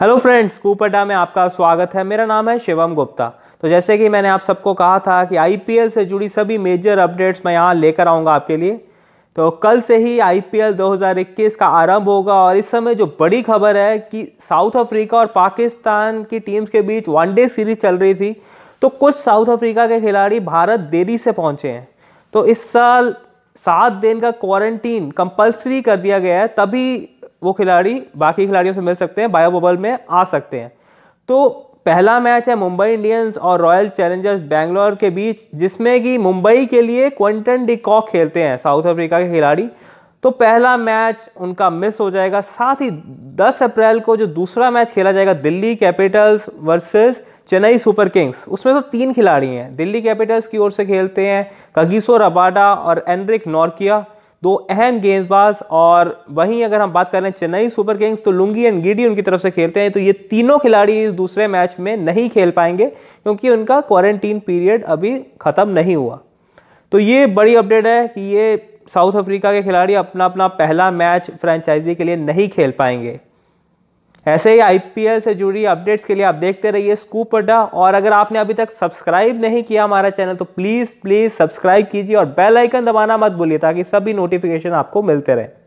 hello friends कूपटा में आपका स्वागत है मेरा नाम है शिवम गुप्ता तो जैसे कि मैंने आप सबको कहा था कि आईपीएल से जुड़ी सभी मेजर अपडेट्स मैं यहाँ लेकर आऊँगा आपके लिए तो कल से ही आईपीएल 2021 का आरंभ होगा और इस समय जो बड़ी खबर है कि साउथ अफ्रीका और पाकिस्तान की टीम्स के बीच वनडे सीरीज चल रही थी तो कुछ साउथ अफ्रीका के खिलाड़ी भारत देरी से पहुँचे हैं तो इस साल सात दिन का क्वारंटीन कंपलसरी कर दिया गया है तभी वो खिलाड़ी बाकी खिलाड़ियों से मिल सकते हैं बायो बबल में आ सकते हैं तो पहला मैच है मुंबई इंडियंस और रॉयल चैलेंजर्स बैंगलोर के बीच जिसमें कि मुंबई के लिए डी डिकॉक खेलते हैं साउथ अफ्रीका के खिलाड़ी तो पहला मैच उनका मिस हो जाएगा साथ ही 10 अप्रैल को जो दूसरा मैच खेला जाएगा Delhi Capitals versus Chennai Super Kings उसमें तो तीन खिलाड़ी हैं दिल्ली कैपिटल्स की ओर से खेलते हैं कगीसो रबाडा और एनरिक नॉर्किया दो अहम गेंदबाज और वहीं अगर हम बात करें चेन्नई सुपर किंग्स तो लुंगी एंड गिडी उनकी तरफ से खेलते हैं तो ये तीनों खिलाड़ी इस दूसरे मैच में नहीं खेल पाएंगे क्योंकि उनका क्वारंटीन पीरियड अभी ख़त्म नहीं हुआ तो ये बड़ी अपडेट है कि ये साउथ अफ्रीका के खिलाड़ी अपना अपना पहला मैच फ्रेंचाइजी के लिए नहीं खेल पाएंगे ऐसे ही आईपीएल से जुड़ी अपडेट्स के लिए आप देखते रहिए स्कूप अड्डा और अगर आपने अभी तक सब्सक्राइब नहीं किया हमारा चैनल तो प्लीज़ प्लीज़ सब्सक्राइब कीजिए और बेल आइकन दबाना मत भूलिए ताकि सभी नोटिफिकेशन आपको मिलते रहें